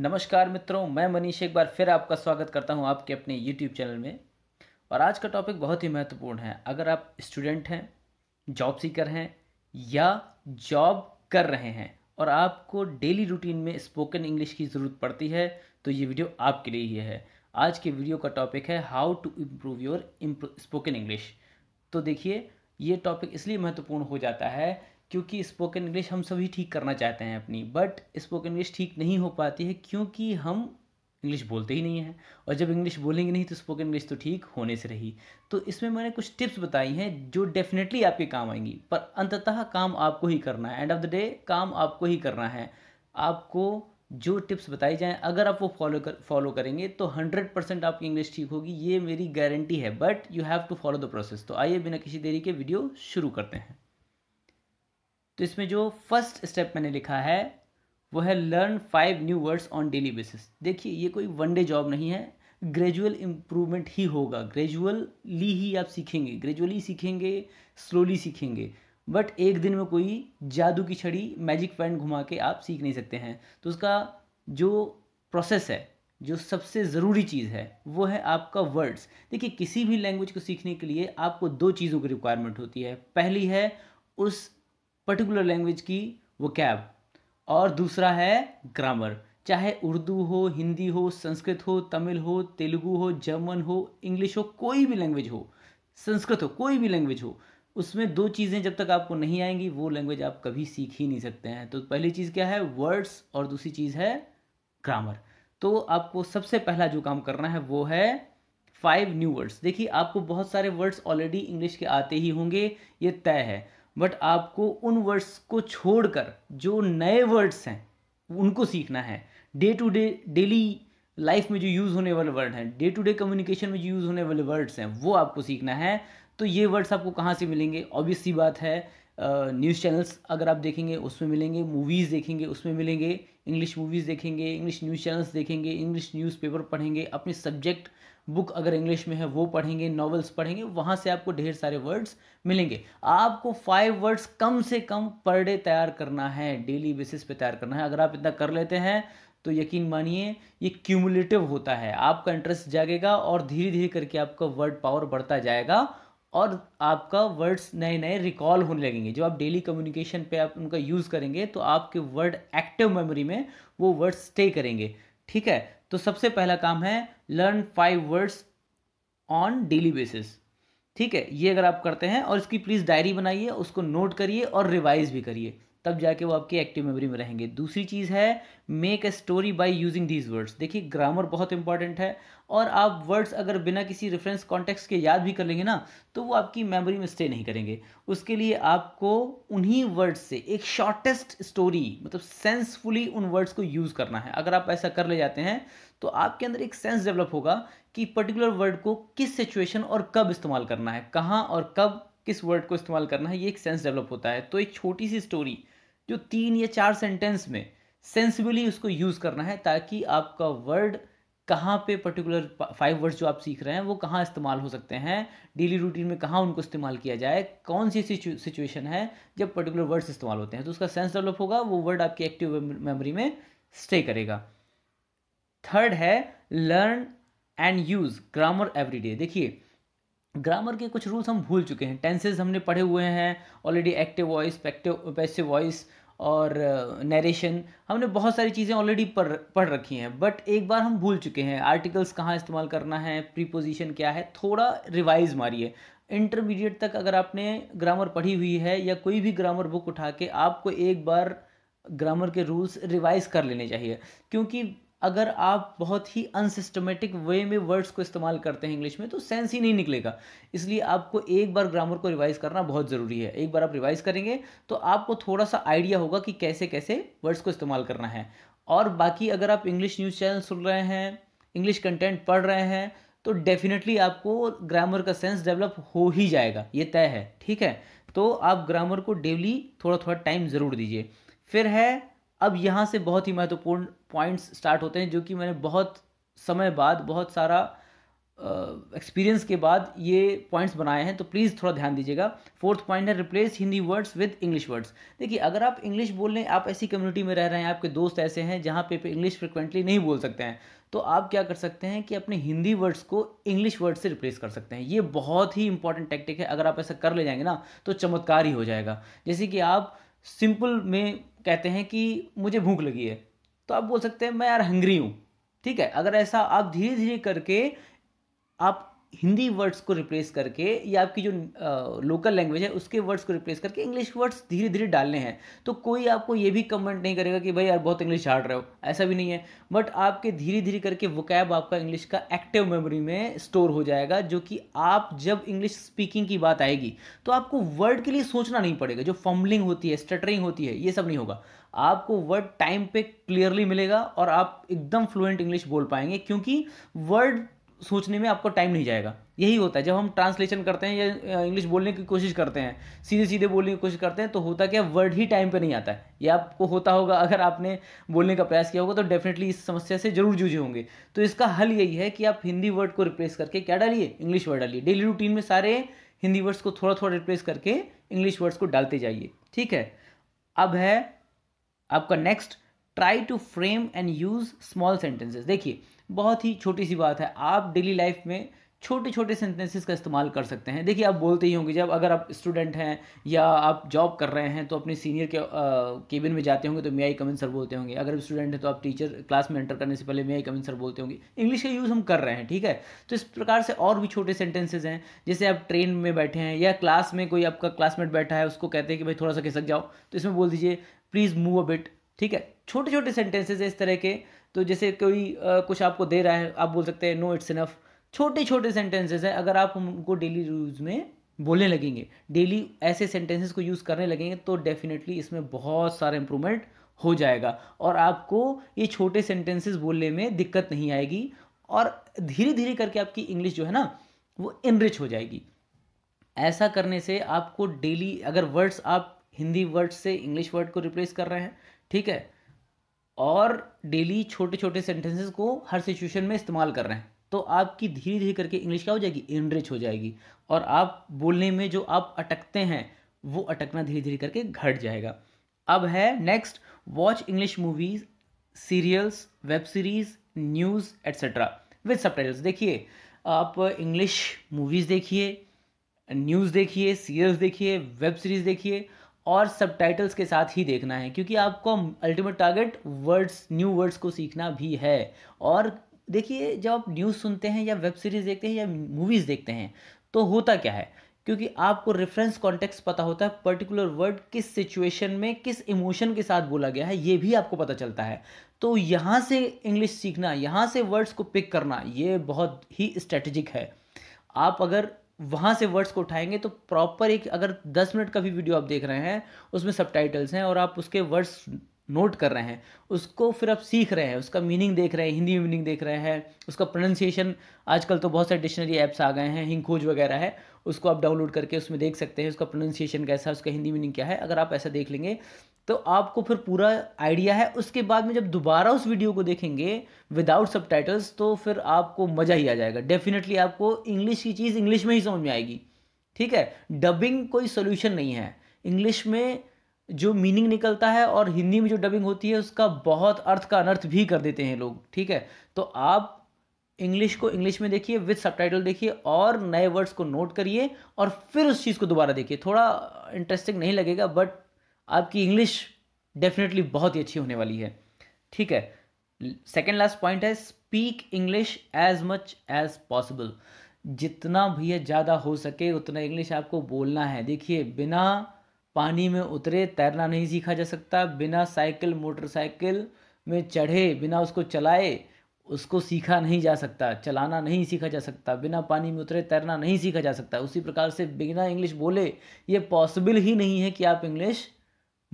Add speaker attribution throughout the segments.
Speaker 1: नमस्कार मित्रों मैं मनीष एक बार फिर आपका स्वागत करता हूं आपके अपने यूट्यूब चैनल में और आज का टॉपिक बहुत ही महत्वपूर्ण है अगर आप स्टूडेंट हैं जॉब सीकर हैं या जॉब कर रहे हैं और आपको डेली रूटीन में स्पोकन इंग्लिश की ज़रूरत पड़ती है तो ये वीडियो आपके लिए ही है आज के वीडियो का टॉपिक है how to improve your spoken English तो देखिए ये टॉपिक इसलिए महत्वपूर्ण हो जाता है क्योंकि स्पोकन इंग्लिश हम सभी ठीक करना चाहते हैं अपनी बट स्पोकन इंग्लिश ठीक नहीं हो पाती है क्योंकि हम इंग्लिश बोलते ही नहीं हैं और जब इंग्लिश बोलेंगे नहीं तो स्पोकन इंग्लिश तो ठीक होने से रही तो इसमें मैंने कुछ टिप्स बताई हैं जो डेफिनेटली आपके काम आएंगी पर अंततः काम आपको ही करना है एंड ऑफ द डे काम आपको ही करना है आपको जो टिप्स बताई जाएँ अगर आप वो फॉलो कर फॉलो करेंगे तो हंड्रेड परसेंट आपकी इंग्लिश ठीक होगी ये मेरी गारंटी है but you have to follow the process तो आइए बिना किसी देरी के वीडियो शुरू करते हैं तो इसमें जो फर्स्ट स्टेप मैंने लिखा है वो है learn five new words on daily basis देखिए ये कोई वन डे जॉब नहीं है ग्रेजुअल इम्प्रूवमेंट ही होगा ग्रेजुअली ही आप सीखेंगे ग्रेजुअली सीखेंगे स्लोली सीखेंगे बट एक दिन में कोई जादू की छड़ी मैजिक पैंट घुमा के आप सीख नहीं सकते हैं तो उसका जो प्रोसेस है जो सबसे ज़रूरी चीज़ है वो है आपका वर्ड्स देखिए किसी भी लैंग्वेज को सीखने के लिए आपको दो चीज़ों की रिक्वायरमेंट होती है पहली है उस पर्टिकुलर लैंग्वेज की वो कैब और दूसरा है ग्रामर चाहे उर्दू हो हिंदी हो संस्कृत हो तमिल हो तेलुगु हो जर्मन हो इंग्लिश हो कोई भी लैंग्वेज हो संस्कृत हो कोई भी लैंग्वेज हो उसमें दो चीज़ें जब तक आपको नहीं आएंगी वो लैंग्वेज आप कभी सीख ही नहीं सकते हैं तो पहली चीज़ क्या है वर्ड्स और दूसरी चीज़ है ग्रामर तो आपको सबसे पहला जो काम करना है वो है फाइव न्यू वर्ड्स देखिए आपको बहुत सारे वर्ड्स ऑलरेडी इंग्लिश के आते ही होंगे ये तय है बट आपको उन वर्ड्स को छोड़कर जो नए वर्ड्स हैं उनको सीखना है day to day daily life में जो यूज़ होने वाले वर्ड हैं डे टू डे कम्युनिकेशन में जो यूज़ होने वाले वर्ड्स हैं वो आपको सीखना है तो ये वर्ड्स आपको कहाँ से मिलेंगे ऑब्वियस सी बात है न्यूज़ चैनल्स अगर आप देखेंगे उसमें मिलेंगे मूवीज़ देखेंगे उसमें मिलेंगे इंग्लिश मूवीज़ देखेंगे इंग्लिश न्यूज़ चैनल्स देखेंगे इंग्लिश न्यूज़पेपर पढ़ेंगे अपने सब्जेक्ट बुक अगर इंग्लिश में है वो पढ़ेंगे नॉवेल्स पढ़ेंगे वहाँ से आपको ढेर सारे वर्ड्स मिलेंगे आपको फाइव वर्ड्स कम से कम पर डे तैयार करना है डेली बेसिस पे तैयार करना है अगर आप इतना कर लेते हैं तो यकीन मानिए ये क्यूमुलेटिव होता है आपका इंटरेस्ट जागेगा और धीरे धीरे करके आपका वर्ड पावर बढ़ता जाएगा और आपका वर्ड्स नए नए रिकॉल होने लगेंगे जब आप डेली कम्युनिकेशन पे आप उनका यूज़ करेंगे तो आपके वर्ड एक्टिव मेमोरी में वो वर्ड्स स्टे करेंगे ठीक है तो सबसे पहला काम है learn five words on daily basis ठीक है ये अगर आप करते हैं और इसकी प्लीज़ डायरी बनाइए उसको नोट करिए और रिवाइज भी करिए तब जाके वो आपकी एक्टिव मेमोरी में रहेंगे दूसरी चीज़ है make a story by using these words देखिए ग्रामर बहुत इंपॉर्टेंट है और आप वर्ड्स अगर बिना किसी रेफरेंस कॉन्टेक्स के याद भी कर लेंगे ना तो वो आपकी मेमोरी में स्टे नहीं करेंगे उसके लिए आपको उन्हीं वर्ड्स से एक शॉर्टेस्ट स्टोरी मतलब सेंसफुली उन वर्ड्स को यूज़ करना है अगर आप ऐसा कर ले जाते हैं तो आपके अंदर एक सेंस डेवलप होगा कि पर्टिकुलर वर्ड को किस सिचुएशन और कब इस्तेमाल करना है कहाँ और कब किस वर्ड को इस्तेमाल करना है ये एक सेंस डेवलप होता है तो एक छोटी सी स्टोरी जो तीन या चार सेंटेंस में सेंसिबली उसको यूज़ करना है ताकि आपका वर्ड कहाँ पे पर्टिकुलर फाइव वर्ड्स जो आप सीख रहे हैं वो कहाँ इस्तेमाल हो सकते हैं डेली रूटीन में कहाँ उनको इस्तेमाल किया जाए कौन सी सिचुएशन है जब पर्टिकुलर वर्ड्स इस्तेमाल होते हैं तो उसका सेंस डेवलप होगा वो वर्ड आपकी एक्टिव मेमोरी में स्टे करेगा थर्ड है learn and use grammar everyday देखिए ग्रामर के कुछ रूल्स हम भूल चुके हैं टेंसेज हमने पढ़े हुए हैं ऑलरेडी एक्टिव वॉइस पैक्टिव पैसिव वॉइस और नरेशन हमने बहुत सारी चीज़ें ऑलरेडी पढ़ पढ़ रखी हैं बट एक बार हम भूल चुके हैं आर्टिकल्स कहाँ इस्तेमाल करना है प्रीपोजिशन क्या है थोड़ा रिवाइज मारिए इंटरमीडिएट तक अगर आपने ग्रामर पढ़ी हुई है या कोई भी ग्रामर बुक उठा के आपको एक बार ग्रामर के रूल्स रिवाइज कर लेने चाहिए क्योंकि अगर आप बहुत ही अनसिस्टमेटिक वे में वर्ड्स को इस्तेमाल करते हैं इंग्लिश में तो सेंस ही नहीं निकलेगा इसलिए आपको एक बार ग्रामर को रिवाइज़ करना बहुत ज़रूरी है एक बार आप रिवाइज़ करेंगे तो आपको थोड़ा सा आइडिया होगा कि कैसे कैसे वर्ड्स को इस्तेमाल करना है और बाकी अगर आप इंग्लिश न्यूज़ चैनल सुन रहे हैं इंग्लिश कंटेंट पढ़ रहे हैं तो डेफिनेटली आपको ग्रामर का सेंस डेवलप हो ही जाएगा ये तय है ठीक है तो आप ग्रामर को डेली थोड़ा थोड़ा टाइम ज़रूर दीजिए फिर है अब यहाँ से बहुत ही महत्वपूर्ण पॉइंट्स स्टार्ट होते हैं जो कि मैंने बहुत समय बाद बहुत सारा एक्सपीरियंस के बाद ये पॉइंट्स बनाए हैं तो प्लीज़ थोड़ा ध्यान दीजिएगा फोर्थ पॉइंट है replace Hindi words with English words देखिए अगर आप इंग्लिश बोल रहे हैं आप ऐसी कम्युनिटी में रह रहे हैं आपके दोस्त ऐसे हैं जहाँ पे इंग्लिश फ्रिक्वेंटली नहीं बोल सकते हैं तो आप क्या कर सकते हैं कि अपने हिंदी वर्ड्स को इंग्लिश वर्ड से रिप्लेस कर सकते हैं ये बहुत ही इंपॉर्टेंट टैक्टिक है अगर आप ऐसा कर ले जाएंगे ना तो चमत्कार ही हो जाएगा जैसे कि आप सिंपल में कहते हैं कि मुझे भूख लगी है तो आप बोल सकते हैं मैं यार हंग्री हूँ ठीक है अगर ऐसा आप धीरे धीरे करके आप हिंदी वर्ड्स को रिप्लेस करके या आपकी जो लोकल लैंग्वेज है उसके वर्ड्स को रिप्लेस करके इंग्लिश वर्ड्स धीरे धीरे डालने हैं तो कोई आपको ये भी कमेंट नहीं करेगा कि भाई यार बहुत इंग्लिश झाड़ रहे हो ऐसा भी नहीं है बट आपके धीरे धीरे करके वो कैब आपका इंग्लिश का एक्टिव मेमोरी में स्टोर हो जाएगा जो कि आप जब इंग्लिश स्पीकिंग की बात आएगी तो आपको वर्ड के लिए सोचना नहीं पड़ेगा जो फम्बलिंग होती है स्टटरिंग होती है ये सब नहीं होगा आपको वर्ड टाइम पे क्लियरली मिलेगा और आप एकदम फ्लुएंट इंग्लिश बोल पाएंगे क्योंकि वर्ड सोचने में आपको टाइम नहीं जाएगा यही होता है जब हम ट्रांसलेशन करते हैं या इंग्लिश बोलने की कोशिश करते हैं सीधे सीधे बोलने की कोशिश करते हैं तो होता क्या वर्ड ही टाइम पे नहीं आता है ये आपको होता होगा अगर आपने बोलने का प्रयास किया होगा तो डेफिनेटली इस समस्या से जरूर जूझे होंगे तो इसका हल यही है कि आप हिंदी वर्ड को रिप्लेस करके क्या डालिए इंग्लिश वर्ड डालिए डेली रूटीन में सारे हिंदी वर्ड्स को थोड़ा थोड़ा रिप्लेस करके इंग्लिश वर्ड्स को डालते जाइए ठीक है अब है आपका next try to frame and use small sentences देखिए बहुत ही छोटी सी बात है आप डेली लाइफ में छोटे छोटे सेंटेंसेस का इस्तेमाल कर सकते हैं देखिए आप बोलते ही होंगे जब अगर आप स्टूडेंट हैं या आप जॉब कर रहे हैं तो अपने सीनियर के केबिन में जाते होंगे तो मे आई कमिन सर बोलते होंगे अगर आप स्टूडेंट हैं तो आप टीचर क्लास में एंटर करने से पहले मे आई कमिन सर बोलते होंगे इंग्लिश का यूज़ हम कर रहे हैं ठीक है तो इस प्रकार से और भी छोटे सेंटेंसेज हैं जैसे आप ट्रेन में बैठे हैं या क्लास में कोई आपका क्लासमेट बैठा है उसको कहते हैं कि भाई थोड़ा सा खिसक जाओ तो इसमें बोल दीजिए प्लीज़ मूव अ बिट ठीक है छोटे छोटे सेंटेंसेज इस तरह के तो जैसे कोई आ, कुछ आपको दे रहा है आप बोल सकते हैं नो इट्स इनफ छोटे छोटे सेंटेंसेज हैं अगर आप उनको डेली यूज़ में बोलने लगेंगे डेली ऐसे सेंटेंसेस को यूज़ करने लगेंगे तो डेफिनेटली इसमें बहुत सारा इम्प्रूवमेंट हो जाएगा और आपको ये छोटे सेंटेंसेस बोलने में दिक्कत नहीं आएगी और धीरे धीरे करके आपकी इंग्लिश जो है ना वो इनरिच हो जाएगी ऐसा करने से आपको डेली अगर वर्ड्स आप हिंदी वर्ड्स से इंग्लिश वर्ड को रिप्लेस कर रहे हैं ठीक है और डेली छोटे छोटे सेंटेंसेस को हर सिचुएशन में इस्तेमाल कर रहे हैं तो आपकी धीरे धीरे करके इंग्लिश क्या हो जाएगी इनरिच हो जाएगी और आप बोलने में जो आप अटकते हैं वो अटकना धीरे धीरे करके घट जाएगा अब है next watch English movies serials web series news etcetera with सब देखिए आप इंग्लिश मूवीज़ देखिए न्यूज़ देखिए सीरियल्स देखिए वेब सीरीज़ देखिए और सब के साथ ही देखना है क्योंकि आपको ultimate target words new words को सीखना भी है और देखिए जब आप न्यूज़ सुनते हैं या वेब सीरीज़ देखते हैं या मूवीज़ देखते हैं तो होता क्या है क्योंकि आपको रेफरेंस कॉन्टेक्स्ट पता होता है पर्टिकुलर वर्ड किस सिचुएशन में किस इमोशन के साथ बोला गया है ये भी आपको पता चलता है तो यहाँ से इंग्लिश सीखना यहाँ से वर्ड्स को पिक करना ये बहुत ही स्ट्रेटजिक है आप अगर वहाँ से वर्ड्स को उठाएंगे तो प्रॉपर एक अगर दस मिनट का भी वीडियो आप देख रहे हैं उसमें सब हैं और आप उसके वर्ड्स नोट कर रहे हैं उसको फिर आप सीख रहे हैं उसका मीनिंग देख रहे हैं हिंदी में मीनिंग देख रहे हैं उसका प्रोनाउंसिएशन आजकल तो बहुत सारे डिक्शनरी ऐप्स आ गए हैं हिंगखोज वगैरह है उसको आप डाउनलोड करके उसमें देख सकते हैं उसका प्रोनाउंसिएशन कैसा है उसका हिंदी मीनिंग क्या है अगर आप ऐसा देख लेंगे तो आपको फिर पूरा आइडिया है उसके बाद में जब दोबारा उस वीडियो को देखेंगे विदाउट सब तो फिर आपको मज़ा ही आ जाएगा डेफिनेटली आपको इंग्लिश की चीज़ इंग्लिश में ही समझ में आएगी ठीक है डबिंग कोई सोल्यूशन नहीं है इंग्लिश में जो मीनिंग निकलता है और हिंदी में जो डबिंग होती है उसका बहुत अर्थ का अनर्थ भी कर देते हैं लोग ठीक है तो आप इंग्लिश को इंग्लिश में देखिए विद सबटाइटल देखिए और नए वर्ड्स को नोट करिए और फिर उस चीज़ को दोबारा देखिए थोड़ा इंटरेस्टिंग नहीं लगेगा बट आपकी इंग्लिश डेफिनेटली बहुत ही अच्छी होने वाली है ठीक है सेकेंड लास्ट पॉइंट है speak English as much as possible जितना भी ज़्यादा हो सके उतना इंग्लिश आपको बोलना है देखिए बिना पानी में उतरे तैरना नहीं सीखा जा सकता बिना साइकिल मोटरसाइकिल में चढ़े बिना उसको चलाए उसको सीखा नहीं जा सकता चलाना नहीं सीखा जा सकता बिना पानी में उतरे तैरना नहीं सीखा जा सकता उसी प्रकार से बिना इंग्लिश बोले ये पॉसिबल ही नहीं है कि आप इंग्लिश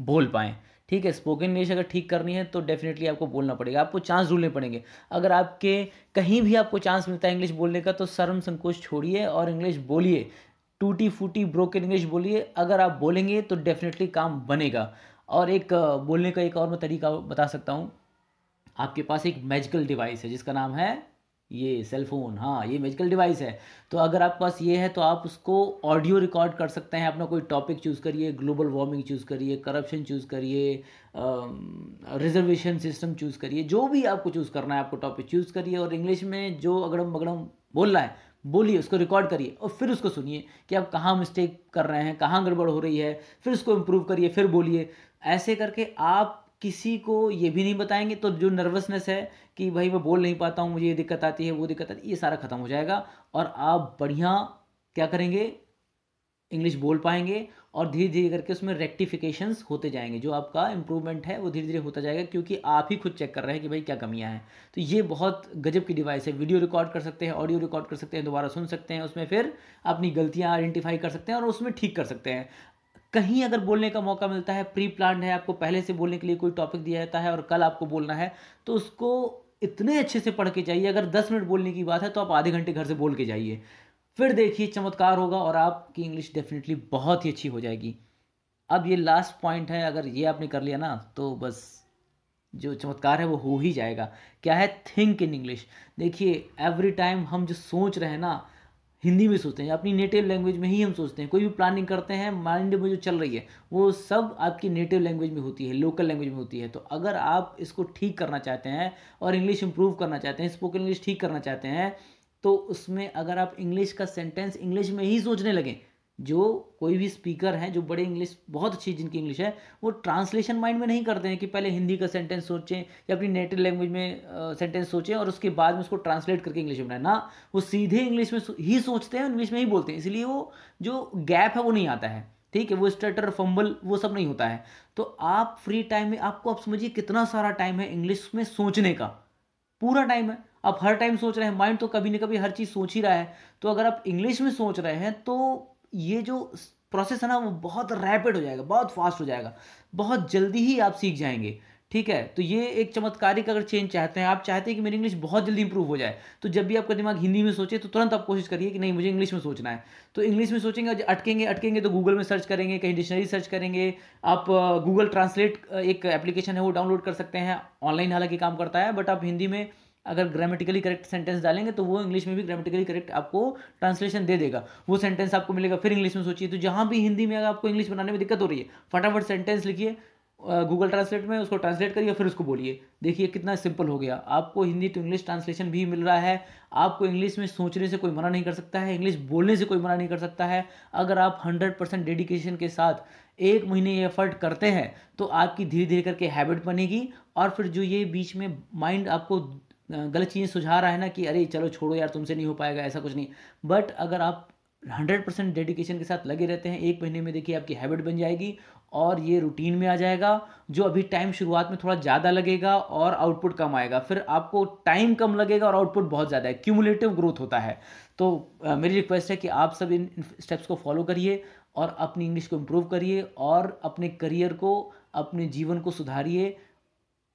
Speaker 1: बोल पाएँ ठीक है स्पोकन इंग्लिश अगर ठीक करनी है तो डेफिनेटली आपको बोलना पड़ेगा आपको चांस ढूंढने पड़ेंगे अगर आपके कहीं भी आपको चांस मिलता है इंग्लिश बोलने का तो शर्म संकोच छोड़िए और इंग्लिश बोलिए टूटी फूटी ब्रोकन इंग्लिश बोलिए अगर आप बोलेंगे तो डेफिनेटली काम बनेगा और एक बोलने का एक और मैं तरीका बता सकता हूँ आपके पास एक मैजिकल डिवाइस है जिसका नाम है ये सेलफोन हाँ ये मेजिकल डिवाइस है तो अगर आपके पास ये है तो आप उसको ऑडियो रिकॉर्ड कर सकते हैं अपना कोई टॉपिक चूज़ करिए ग्लोबल वार्मिंग चूज़ करिए करप्शन चूज़ करिए रिजर्वेशन सिस्टम चूज़ करिए जो भी आपको चूज़ करना है आपको टॉपिक चूज़ करिए और इंग्लिश में जो अगड़म बगड़म बोलना है बोलिए उसको रिकॉर्ड करिए और फिर उसको सुनिए कि आप कहाँ मिस्टेक कर रहे हैं कहाँ गड़बड़ हो रही है फिर उसको इम्प्रूव करिए फिर बोलिए ऐसे करके आप किसी को ये भी नहीं बताएंगे तो जो नर्वसनेस है कि भाई मैं बोल नहीं पाता हूँ मुझे ये दिक्कत आती है वो दिक्कत आती है ये सारा ख़त्म हो जाएगा और आप बढ़िया क्या करेंगे इंग्लिश बोल पाएंगे और धीरे धीरे करके उसमें रेक्टिफिकेशंस होते जाएंगे जो आपका इंप्रूवमेंट है वो धीरे धीरे होता जाएगा क्योंकि आप ही खुद चेक कर रहे हैं कि भाई क्या कमियां हैं तो ये बहुत गजब की डिवाइस है वीडियो रिकॉर्ड कर सकते हैं ऑडियो रिकॉर्ड कर सकते हैं दोबारा सुन सकते हैं उसमें फिर अपनी गलतियाँ आइडेंटिफाई कर सकते हैं और उसमें ठीक कर सकते हैं कहीं अगर बोलने का मौका मिलता है प्री प्लान है आपको पहले से बोलने के लिए कोई टॉपिक दिया जाता है और कल आपको बोलना है तो उसको इतने अच्छे से पढ़ के जाइए अगर दस मिनट बोलने की बात है तो आप आधे घंटे घर से बोल के जाइए फिर देखिए चमत्कार होगा और आपकी इंग्लिश डेफिनेटली बहुत ही अच्छी हो जाएगी अब ये लास्ट पॉइंट है अगर ये आपने कर लिया ना तो बस जो चमत्कार है वो हो ही जाएगा क्या है थिंक इन इंग्लिश देखिए एवरी टाइम हम जो सोच रहे हैं ना हिंदी में सोचते हैं अपनी नेटिव लैंग्वेज में ही हम सोचते हैं कोई भी प्लानिंग करते हैं माइंड में जो चल रही है वो सब आपकी नेटिव लैंग्वेज में होती है लोकल लैंग्वेज में होती है तो अगर आप इसको ठीक करना चाहते हैं और इंग्लिश इंप्रूव करना चाहते हैं स्पोकन इंग्लिश ठीक करना चाहते हैं तो उसमें अगर आप इंग्लिश का सेंटेंस इंग्लिश में ही सोचने लगें जो कोई भी स्पीकर हैं जो बड़े इंग्लिश बहुत अच्छी जिनकी इंग्लिश है वो ट्रांसलेशन माइंड में नहीं करते हैं कि पहले हिंदी का सेंटेंस सोचें या अपनी नेटिव लैंग्वेज में सेंटेंस सोचें और उसके बाद में उसको ट्रांसलेट करके इंग्लिश में बनाए ना वो सीधे इंग्लिश में ही सोचते हैं इंग्लिश में ही बोलते हैं इसलिए वो जो गैप है वो नहीं आता है ठीक है वो स्टटर फंबल वो सब नहीं होता है तो आप फ्री टाइम में आपको आप समझिए कितना सारा टाइम है इंग्लिश में सोचने का पूरा टाइम है आप हर टाइम सोच रहे हैं माइंड तो कभी ना कभी हर चीज़ सोच ही रहा है तो अगर आप इंग्लिश में सोच रहे हैं तो ये जो प्रोसेस है ना वो बहुत रैपिड हो जाएगा बहुत फास्ट हो जाएगा बहुत जल्दी ही आप सीख जाएंगे ठीक है तो ये एक चमत्कारिक अगर चेंज चाहते हैं आप चाहते हैं कि मेरी इंग्लिश बहुत जल्दी इंप्रूव हो जाए तो जब भी आपका दिमाग हिंदी में सोचे तो तुरंत आप कोशिश करिए कि नहीं मुझे इंग्लिश में सोचना है तो इंग्लिश में सोचेंगे अटकेंगे अटकेंगे तो गूगल में सर्च करेंगे कहीं डिक्शनरी सर्च करेंगे आप गूगल ट्रांसलेट एक एप्लीकेशन है वो डाउनलोड कर सकते हैं ऑनलाइन हालांकि काम करता है बट आप हिंदी में अगर ग्रामेटिकली करेक्ट सेंटेंस डालेंगे तो वो इंग्लिश में भी ग्रामेटिकली करेक्ट आपको ट्रांसलेशन दे देगा वो सेंटेंस आपको मिलेगा फिर इंग्लिश में सोचिए तो जहाँ भी हिंदी में अगर आपको इंग्लिश बनाने में दिक्कत हो रही है फटाफट सेंटेंस लिखिए गूगल ट्रांसलेट में उसको ट्रांसलेट करिए फिर उसको बोलिए देखिए कितना सिंपल हो गया आपको हिंदी टू इंग्लिश ट्रांसलेशन भी मिल रहा है आपको इंग्लिश में सोचने से कोई मना नहीं कर सकता है इंग्लिश बोलने से कोई मना नहीं कर सकता है अगर आप हंड्रेड परसेंट डेडिकेशन के साथ एक महीने ये एफर्ट करते हैं तो आपकी धीरे धीरे करके हैबिट बनेगी और फिर जो ये बीच में माइंड आपको गलत चीज़ें सुझा रहा है ना कि अरे चलो छोड़ो यार तुमसे नहीं हो पाएगा ऐसा कुछ नहीं बट अगर आप हंड्रेड परसेंट डेडिकेशन के साथ लगे रहते हैं एक महीने में देखिए आपकी हैबिट बन जाएगी और ये रूटीन में आ जाएगा जो अभी टाइम शुरुआत में थोड़ा ज़्यादा लगेगा और आउटपुट कम आएगा फिर आपको टाइम कम लगेगा और आउटपुट बहुत ज़्यादा है क्यूमुलेटिव ग्रोथ होता है तो आ, मेरी रिक्वेस्ट है कि आप सब इन स्टेप्स को फॉलो करिए और अपनी इंग्लिश को इम्प्रूव करिए और अपने करियर को अपने जीवन को सुधारिए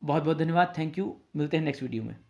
Speaker 1: बहुत बहुत धन्यवाद थैंक यू मिलते हैं नेक्स्ट वीडियो में